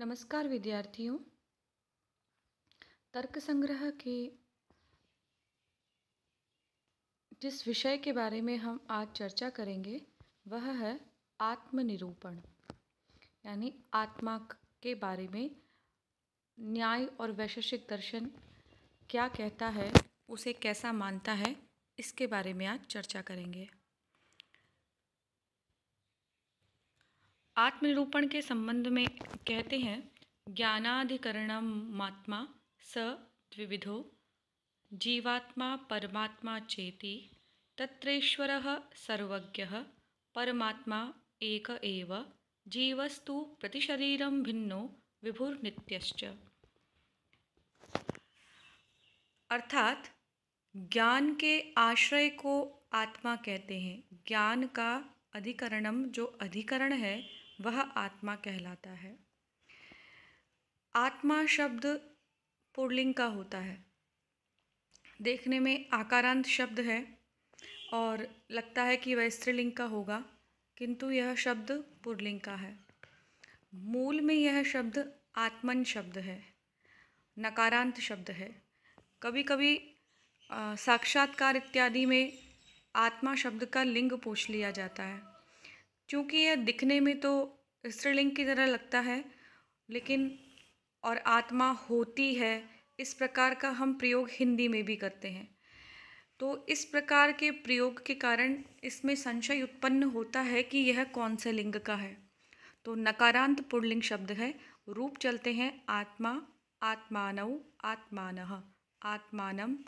नमस्कार विद्यार्थियों तर्क संग्रह के जिस विषय के बारे में हम आज चर्चा करेंगे वह है आत्मनिरूपण यानी आत्मा के बारे में न्याय और वैशेषिक दर्शन क्या कहता है उसे कैसा मानता है इसके बारे में आज चर्चा करेंगे आत्मनिरूपण के संबंध में कहते हैं ज्ञानाधिकरण मात्मा स द्विविधो जीवात्मा परमात्मा चेति तत्रेश्वर सर्वज्ञ परमात्मा एक एव जीवस्तु प्रतिशरीर भिन्नो विभुर्नित्यश्च अर्थात ज्ञान के आश्रय को आत्मा कहते हैं ज्ञान का अधिकरणम जो अधिकरण है वह आत्मा कहलाता है आत्मा शब्द पुर्लिंग का होता है देखने में आकारांत शब्द है और लगता है कि वह स्त्रीलिंग का होगा किंतु यह शब्द पुर्लिंग का है मूल में यह शब्द आत्मन शब्द है नकारांत शब्द है कभी कभी साक्षात्कार इत्यादि में आत्मा शब्द का लिंग पूछ लिया जाता है क्योंकि यह दिखने में तो स्त्रीलिंग की तरह लगता है लेकिन और आत्मा होती है इस प्रकार का हम प्रयोग हिंदी में भी करते हैं तो इस प्रकार के प्रयोग के कारण इसमें संशय उत्पन्न होता है कि यह कौन से लिंग का है तो नकारांत पुणलिंग शब्द है रूप चलते हैं आत्मा आत्मानव आत्मान आत्मान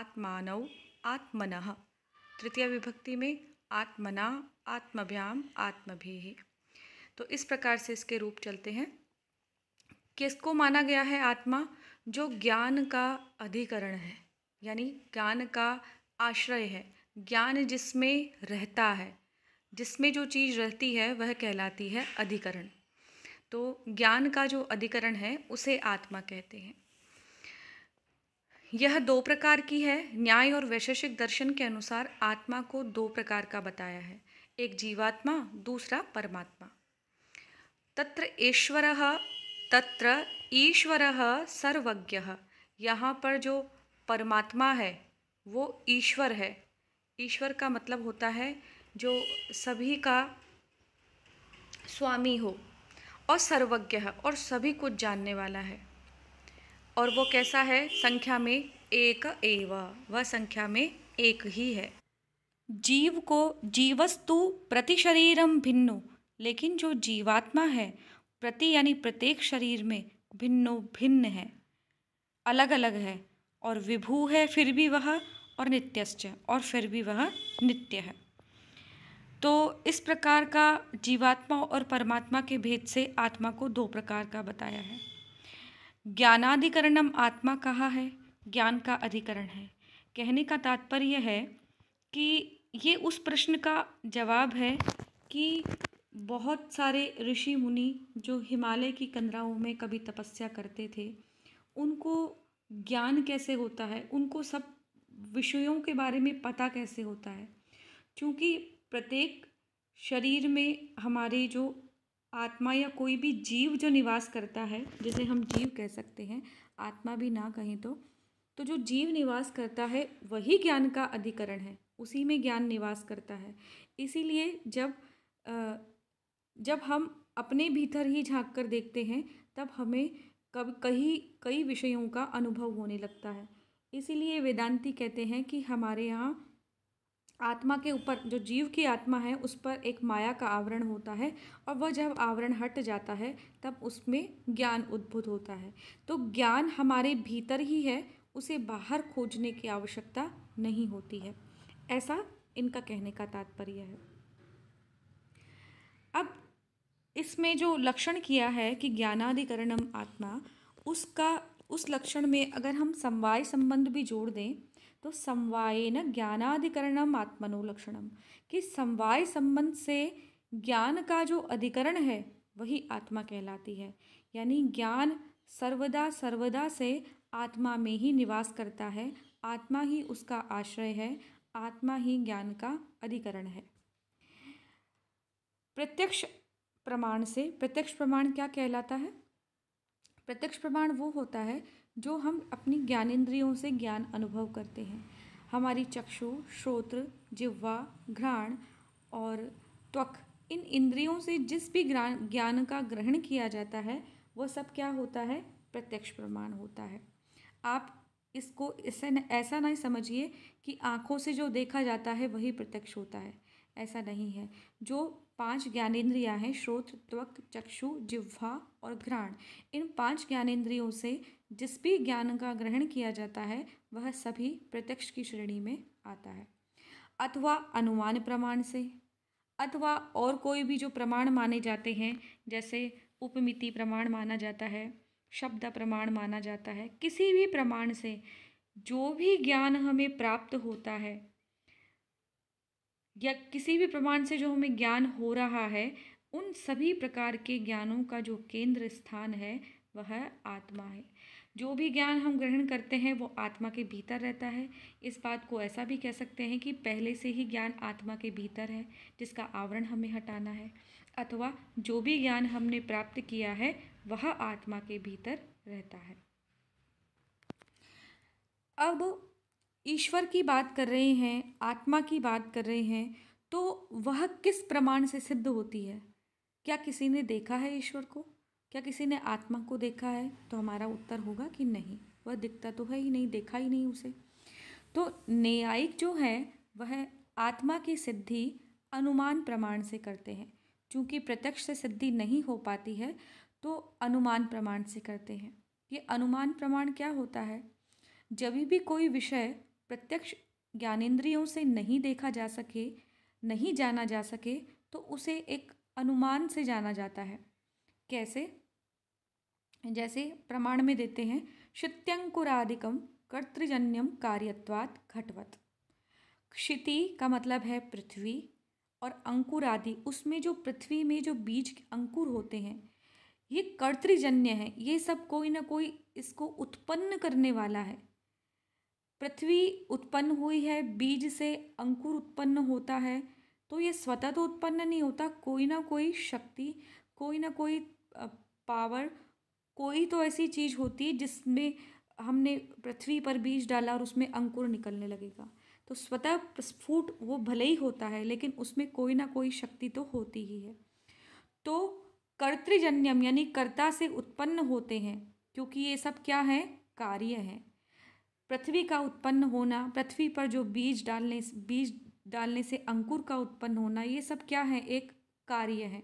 आत्मानव आत्मन तृतीय विभक्ति में आत्मना आत्मभ्याम आत्मभी तो इस प्रकार से इसके रूप चलते हैं किसको माना गया है आत्मा जो ज्ञान का अधिकरण है यानी ज्ञान का आश्रय है ज्ञान जिसमें रहता है जिसमें जो चीज़ रहती है वह कहलाती है अधिकरण तो ज्ञान का जो अधिकरण है उसे आत्मा कहते हैं यह दो प्रकार की है न्याय और वैशेषिक दर्शन के अनुसार आत्मा को दो प्रकार का बताया है एक जीवात्मा दूसरा परमात्मा तत्र ईश्वर तत्र ईश्वर सर्वज्ञ यहाँ पर जो परमात्मा है वो ईश्वर है ईश्वर का मतलब होता है जो सभी का स्वामी हो और सर्वज्ञ है और सभी कुछ जानने वाला है और वो कैसा है संख्या में एक एव वह संख्या में एक ही है जीव को जीवस्तु प्रति शरीरम भिन्नो लेकिन जो जीवात्मा है प्रति यानी प्रत्येक शरीर में भिन्नो भिन्न है अलग अलग है और विभू है फिर भी वह और नित्यश्च और फिर भी वह नित्य है तो इस प्रकार का जीवात्मा और परमात्मा के भेद से आत्मा को दो प्रकार का बताया है ज्ञानाधिकरणम आत्मा कहा है ज्ञान का अधिकरण है कहने का तात्पर्य है कि ये उस प्रश्न का जवाब है कि बहुत सारे ऋषि मुनि जो हिमालय की कंदराओं में कभी तपस्या करते थे उनको ज्ञान कैसे होता है उनको सब विषयों के बारे में पता कैसे होता है क्योंकि प्रत्येक शरीर में हमारे जो आत्मा या कोई भी जीव जो निवास करता है जिसे हम जीव कह सकते हैं आत्मा भी ना कहें तो तो जो जीव निवास करता है वही ज्ञान का अधिकरण है उसी में ज्ञान निवास करता है इसीलिए जब जब हम अपने भीतर ही झांक कर देखते हैं तब हमें कब कहीं कई विषयों का अनुभव होने लगता है इसीलिए वेदांति कहते हैं कि हमारे यहाँ आत्मा के ऊपर जो जीव की आत्मा है उस पर एक माया का आवरण होता है और वह जब आवरण हट जाता है तब उसमें ज्ञान उद्भुत होता है तो ज्ञान हमारे भीतर ही है उसे बाहर खोजने की आवश्यकता नहीं होती है ऐसा इनका कहने का तात्पर्य है अब इसमें जो लक्षण किया है कि ज्ञानाधिकरणम आत्मा उसका उस लक्षण में अगर हम समवाय संबंध भी जोड़ दें तो समवाय न ज्ञानाधिकरणम आत्मनो लक्षणम कि समवाय संबंध से ज्ञान का जो अधिकरण है वही आत्मा कहलाती है यानी ज्ञान सर्वदा सर्वदा से आत्मा में ही निवास करता है आत्मा ही उसका आश्रय है आत्मा ही ज्ञान का अधिकरण है प्रत्यक्ष प्रमाण से प्रत्यक्ष प्रमाण क्या कहलाता है प्रत्यक्ष प्रमाण वो होता है जो हम अपनी ज्ञानेन्द्रियों से ज्ञान अनुभव करते हैं हमारी चक्षु श्रोत्र जिह्वा घ्राण और त्वक इन इंद्रियों से जिस भी ज्ञान का ग्रहण किया जाता है वह सब क्या होता है प्रत्यक्ष प्रमाण होता है आप इसको ऐसा ऐसा नहीं समझिए कि आँखों से जो देखा जाता है वही प्रत्यक्ष होता है ऐसा नहीं है जो पांच ज्ञानेंद्रियां हैं श्रोत त्वक चक्षु जिह्वा और घ्राण इन पांच ज्ञानेंद्रियों से जिस भी ज्ञान का ग्रहण किया जाता है वह सभी प्रत्यक्ष की श्रेणी में आता है अथवा अनुमान प्रमाण से अथवा और कोई भी जो प्रमाण माने जाते हैं जैसे उपमिति प्रमाण माना जाता है शब्द प्रमाण माना जाता है किसी भी प्रमाण से जो भी ज्ञान हमें प्राप्त होता है या किसी भी प्रमाण से जो हमें ज्ञान हो रहा है उन सभी प्रकार के ज्ञानों का जो केंद्र स्थान है वह आत्मा है जो भी ज्ञान हम ग्रहण करते हैं वो आत्मा के भीतर रहता है इस बात को ऐसा भी कह सकते हैं कि पहले से ही ज्ञान आत्मा के भीतर है जिसका आवरण हमें हटाना है अथवा जो भी ज्ञान हमने प्राप्त किया है वह आत्मा के भीतर रहता है अब ईश्वर की बात कर रहे हैं आत्मा की बात कर रहे हैं तो वह किस प्रमाण से सिद्ध होती है क्या किसी ने देखा है ईश्वर को क्या किसी ने आत्मा को देखा है तो हमारा उत्तर होगा कि नहीं वह दिखता तो है ही नहीं देखा ही नहीं उसे तो न्यायिक जो है वह आत्मा की सिद्धि अनुमान प्रमाण से करते हैं क्योंकि प्रत्यक्ष से सिद्धि नहीं हो पाती है तो अनुमान प्रमाण से करते हैं ये अनुमान प्रमाण क्या होता है जब भी कोई विषय प्रत्यक्ष ज्ञानेन्द्रियों से नहीं देखा जा सके नहीं जाना जा सके तो उसे एक अनुमान से जाना जाता है कैसे जैसे प्रमाण में देते हैं शित्यंकुरादिकम कर्तृजन्यम कार्यत्वात घटवत क्षिति का मतलब है पृथ्वी और अंकुर आदि उसमें जो पृथ्वी में जो बीज अंकुर होते हैं ये कर्तृजन्य है ये सब कोई ना कोई इसको उत्पन्न करने वाला है पृथ्वी उत्पन्न हुई है बीज से अंकुर उत्पन्न होता है तो ये स्वतः तो उत्पन्न नहीं होता कोई ना कोई शक्ति कोई ना कोई पावर कोई तो ऐसी चीज़ होती है जिसमें हमने पृथ्वी पर बीज डाला और उसमें अंकुर निकलने लगेगा तो स्वतः प्रस्फुट वो भले ही होता है लेकिन उसमें कोई ना कोई शक्ति तो होती ही है तो कर्तृजन्यम यानी कर्ता से उत्पन्न होते हैं क्योंकि ये सब क्या है कार्य है पृथ्वी का उत्पन्न होना पृथ्वी पर जो बीज डालने बीज डालने से अंकुर का उत्पन्न होना ये सब क्या है एक कार्य है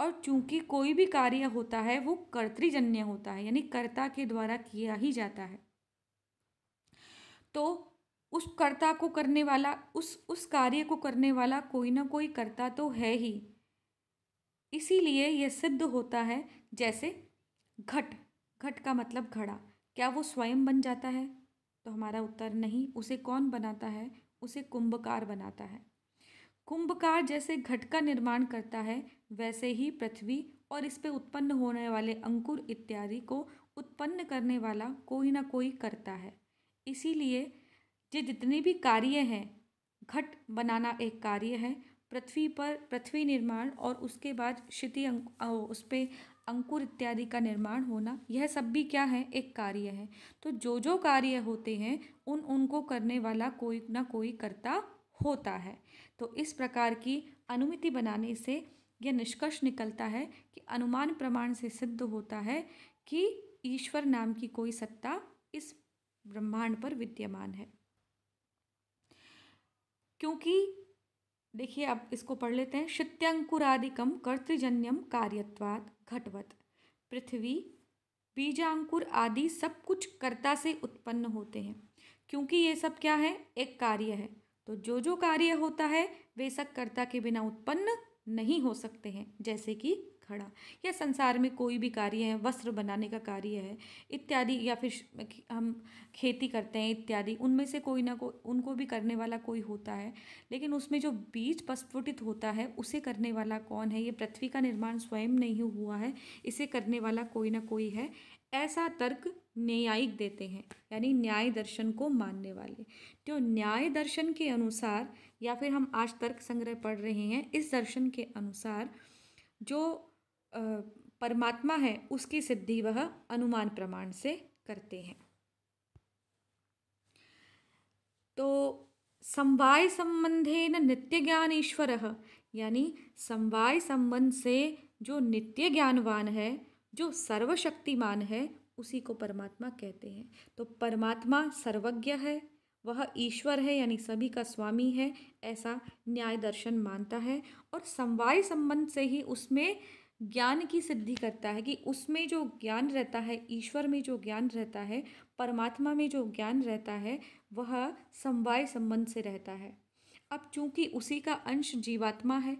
और चूंकि कोई भी कार्य होता है वो कर्तृजन्य होता है यानी कर्ता के द्वारा किया ही जाता है तो उस कर्ता को करने वाला उस उस कार्य को करने वाला कोई ना कोई कर्ता तो है ही इसीलिए यह सिद्ध होता है जैसे घट घट का मतलब घड़ा क्या वो स्वयं बन जाता है तो हमारा उत्तर नहीं उसे कौन बनाता है उसे कुंभकार बनाता है कुंभकार जैसे घट का निर्माण करता है वैसे ही पृथ्वी और इस पे उत्पन्न होने वाले अंकुर इत्यादि को उत्पन्न करने वाला कोई ना कोई करता है इसीलिए जो जितने भी कार्य हैं घट बनाना एक कार्य है पृथ्वी पर पृथ्वी निर्माण और उसके बाद क्षिति अंक उस पर अंकुर इत्यादि का निर्माण होना यह सब भी क्या है एक कार्य है तो जो जो कार्य होते हैं उन उनको करने वाला कोई ना कोई करता होता है तो इस प्रकार की अनुमिति बनाने से यह निष्कर्ष निकलता है कि अनुमान प्रमाण से सिद्ध होता है कि ईश्वर नाम की कोई सत्ता इस ब्रह्मांड पर विद्यमान है क्योंकि देखिए अब इसको पढ़ लेते हैं शित्यंकुरादिकम कर्तृजन्यम कार्यत्वाद घटवत पृथ्वी बीजांकुर आदि सब कुछ कर्ता से उत्पन्न होते हैं क्योंकि ये सब क्या है एक कार्य है तो जो जो कार्य होता है वे सब कर्ता के बिना उत्पन्न नहीं हो सकते हैं जैसे कि खड़ा या संसार में कोई भी कार्य है वस्त्र बनाने का कार्य है इत्यादि या फिर हम खेती करते हैं इत्यादि उनमें से कोई ना कोई उनको भी करने वाला कोई होता है लेकिन उसमें जो बीज प्रस्फुटित होता है उसे करने वाला कौन है ये पृथ्वी का निर्माण स्वयं नहीं हुआ है इसे करने वाला कोई ना कोई है ऐसा तर्क न्यायिक देते हैं यानी न्याय दर्शन को मानने वाले तो न्याय दर्शन के अनुसार या फिर हम आज तर्क संग्रह पढ़ रहे हैं इस दर्शन के अनुसार जो परमात्मा है उसकी सिद्धि वह अनुमान प्रमाण से करते हैं तो समवाय संबंधे न नित्य ज्ञान ईश्वर यानी समवाय संबंध से जो नित्य ज्ञानवान है जो सर्वशक्तिमान है उसी को परमात्मा कहते हैं तो परमात्मा सर्वज्ञ है वह ईश्वर है यानी सभी का स्वामी है ऐसा न्याय दर्शन मानता है और समवाय संबंध से ही उसमें ज्ञान की सिद्धि करता है कि उसमें जो ज्ञान रहता है ईश्वर में जो ज्ञान रहता है परमात्मा में जो ज्ञान रहता है वह समवाय संबंध से रहता है अब चूंकि उसी का अंश जीवात्मा है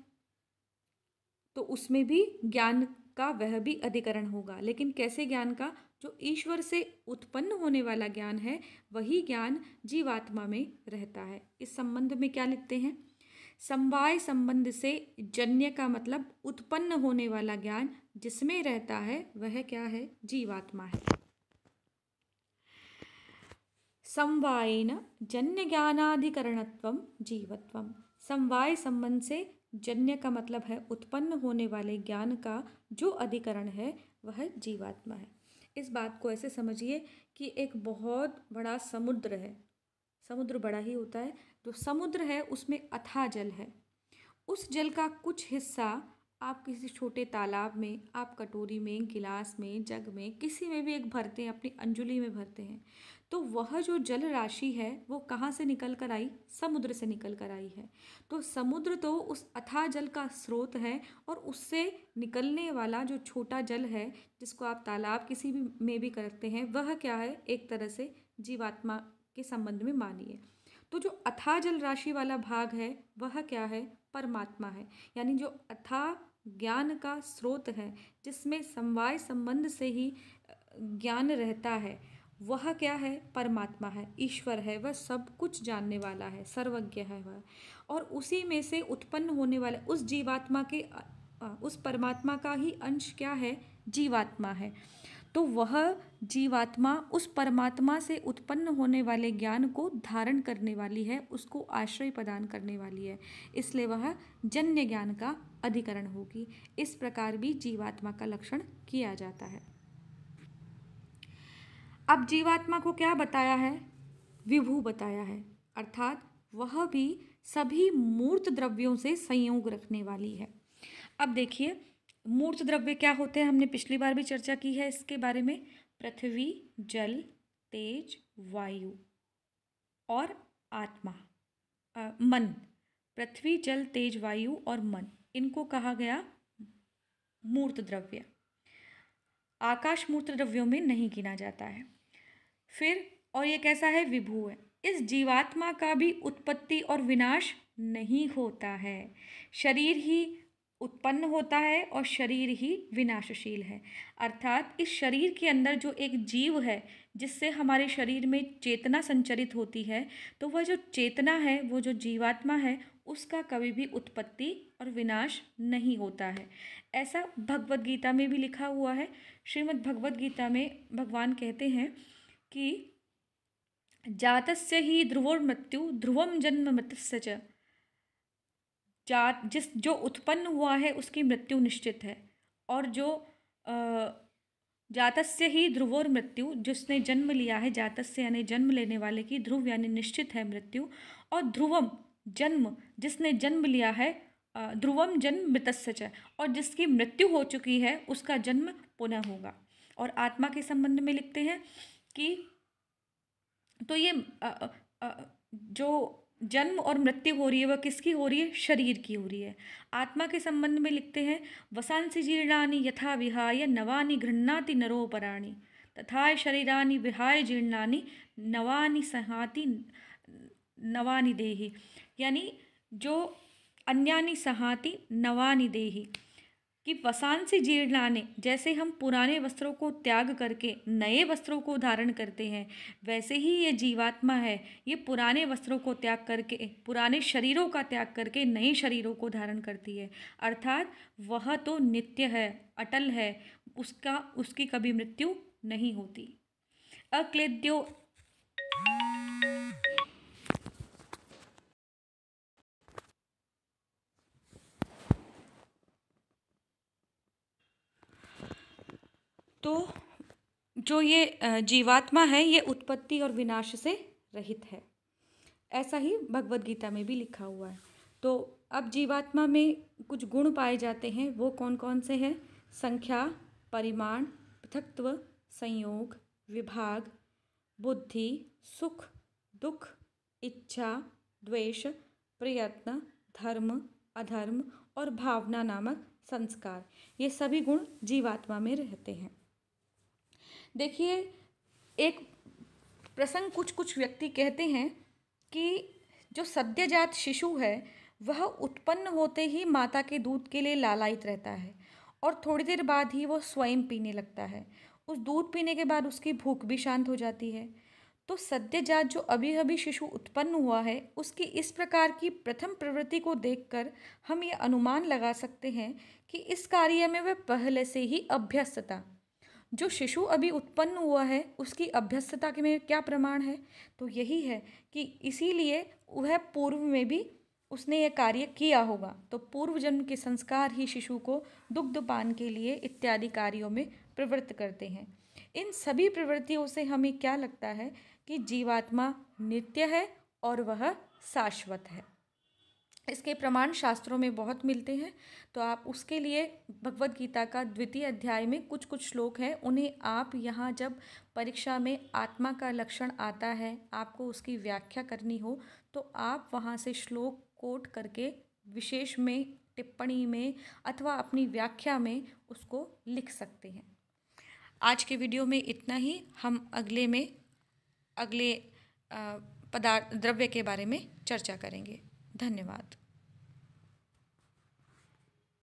तो उसमें भी ज्ञान का वह भी अधिकरण होगा लेकिन कैसे ज्ञान का जो ईश्वर से उत्पन्न होने वाला ज्ञान है वही ज्ञान जीवात्मा में रहता है इस संबंध में क्या लिखते हैं समवाय संबंध से जन्य का मतलब उत्पन्न होने वाला ज्ञान जिसमें रहता है वह क्या है जीवात्मा है समवायन जन्य ज्ञानाधिकरणत्व जीवत्व समवाय संबंध से जन्य का मतलब है उत्पन्न होने वाले ज्ञान का जो अधिकरण है वह जीवात्मा है इस बात को ऐसे समझिए कि एक बहुत बड़ा समुद्र है समुद्र बड़ा ही होता है जो तो समुद्र है उसमें अथाह जल है उस जल का कुछ हिस्सा आप किसी छोटे तालाब में आप कटोरी में गिलास में जग में किसी में भी एक भरते हैं अपनी अंजुली में भरते हैं तो वह जो जल राशि है वो कहाँ से निकल कर आई समुद्र से निकल कर आई है तो समुद्र तो उस अथाह जल का स्रोत है और उससे निकलने वाला जो छोटा जल है जिसको आप तालाब किसी भी में भी करते हैं वह क्या है एक तरह से जीवात्मा के संबंध में मानिए तो जो अथा जल राशि वाला भाग है वह क्या है परमात्मा है यानी जो अथा ज्ञान का स्रोत है जिसमें समवाय संबंध से ही ज्ञान रहता है वह क्या है परमात्मा है ईश्वर है वह सब कुछ जानने वाला है सर्वज्ञ है वह और उसी में से उत्पन्न होने वाले उस जीवात्मा के उस परमात्मा का ही अंश क्या है जीवात्मा है तो वह जीवात्मा उस परमात्मा से उत्पन्न होने वाले ज्ञान को धारण करने वाली है उसको आश्रय प्रदान करने वाली है इसलिए वह जन्य ज्ञान का अधिकरण होगी इस प्रकार भी जीवात्मा का लक्षण किया जाता है अब जीवात्मा को क्या बताया है विभू बताया है अर्थात वह भी सभी मूर्त द्रव्यों से संयोग रखने वाली है अब देखिए मूर्त द्रव्य क्या होते हैं हमने पिछली बार भी चर्चा की है इसके बारे में पृथ्वी जल तेज वायु और आत्मा आ, मन पृथ्वी जल तेज वायु और मन इनको कहा गया मूर्त द्रव्य आकाश मूर्त द्रव्यों में नहीं गिना जाता है फिर और ये कैसा है विभू है इस जीवात्मा का भी उत्पत्ति और विनाश नहीं होता है शरीर ही उत्पन्न होता है और शरीर ही विनाशशील है अर्थात इस शरीर के अंदर जो एक जीव है जिससे हमारे शरीर में चेतना संचरित होती है तो वह जो चेतना है वो जो जीवात्मा है उसका कभी भी उत्पत्ति और विनाश नहीं होता है ऐसा भगवत गीता में भी लिखा हुआ है श्रीमद् भगवत गीता में भगवान कहते हैं कि जातस्य ही ध्रुवो मृत्यु ध्रुवम जन्म मृत्य जा जिस जो उत्पन्न हुआ है उसकी मृत्यु निश्चित है और जो जातस से ही ध्रुव और मृत्यु जिसने जन्म लिया है जातस्य से यानी जन्म लेने वाले की ध्रुव यानी निश्चित है मृत्यु और ध्रुवम जन्म जिसने जन्म लिया है ध्रुवम जन्म मृतस्य है और जिसकी मृत्यु हो चुकी है उसका जन्म पुनः होगा और आत्मा के संबंध में लिखते हैं कि तो ये आ, आ, जो जन्म और मृत्यु हो रही है वह किसकी हो रही है शरीर की हो रही है आत्मा के संबंध में लिखते हैं वसांसी जीर्णानी यथा विहाय नवानी घृणाति नरोपराणी तथा शरीरानी विहाय जीर्णानी नवानी सहाति नवानी देही यानी जो अन्यानी सहाति नवानी देही कि वसान से जीर्ण लाने जैसे हम पुराने वस्त्रों को त्याग करके नए वस्त्रों को धारण करते हैं वैसे ही ये जीवात्मा है ये पुराने वस्त्रों को त्याग करके पुराने शरीरों का त्याग करके नए शरीरों को धारण करती है अर्थात वह तो नित्य है अटल है उसका उसकी कभी मृत्यु नहीं होती अक्लेद्यो जो ये जीवात्मा है ये उत्पत्ति और विनाश से रहित है ऐसा ही भगवत गीता में भी लिखा हुआ है तो अब जीवात्मा में कुछ गुण पाए जाते हैं वो कौन कौन से हैं संख्या परिमाण पृथकत्व संयोग विभाग बुद्धि सुख दुख इच्छा द्वेष प्रयत्न धर्म अधर्म और भावना नामक संस्कार ये सभी गुण जीवात्मा में रहते हैं देखिए एक प्रसंग कुछ कुछ व्यक्ति कहते हैं कि जो सद्यजात शिशु है वह उत्पन्न होते ही माता के दूध के लिए लालायित रहता है और थोड़ी देर बाद ही वह स्वयं पीने लगता है उस दूध पीने के बाद उसकी भूख भी शांत हो जाती है तो सद्यजात जो अभी अभी शिशु उत्पन्न हुआ है उसकी इस प्रकार की प्रथम प्रवृत्ति को देखकर हम ये अनुमान लगा सकते हैं कि इस कार्य में वह पहले से ही अभ्यस्त था जो शिशु अभी उत्पन्न हुआ है उसकी अभ्यस्तता के में क्या प्रमाण है तो यही है कि इसीलिए वह पूर्व में भी उसने यह कार्य किया होगा तो पूर्व जन्म के संस्कार ही शिशु को दुग्धपान के लिए इत्यादि कार्यों में प्रवृत्त करते हैं इन सभी प्रवृत्तियों से हमें क्या लगता है कि जीवात्मा नित्य है और वह शाश्वत है इसके प्रमाण शास्त्रों में बहुत मिलते हैं तो आप उसके लिए भगवत गीता का द्वितीय अध्याय में कुछ कुछ श्लोक हैं उन्हें आप यहाँ जब परीक्षा में आत्मा का लक्षण आता है आपको उसकी व्याख्या करनी हो तो आप वहाँ से श्लोक कोट करके विशेष में टिप्पणी में अथवा अपनी व्याख्या में उसको लिख सकते हैं आज के वीडियो में इतना ही हम अगले में अगले पदार्थ द्रव्य के बारे में चर्चा करेंगे धन्यवाद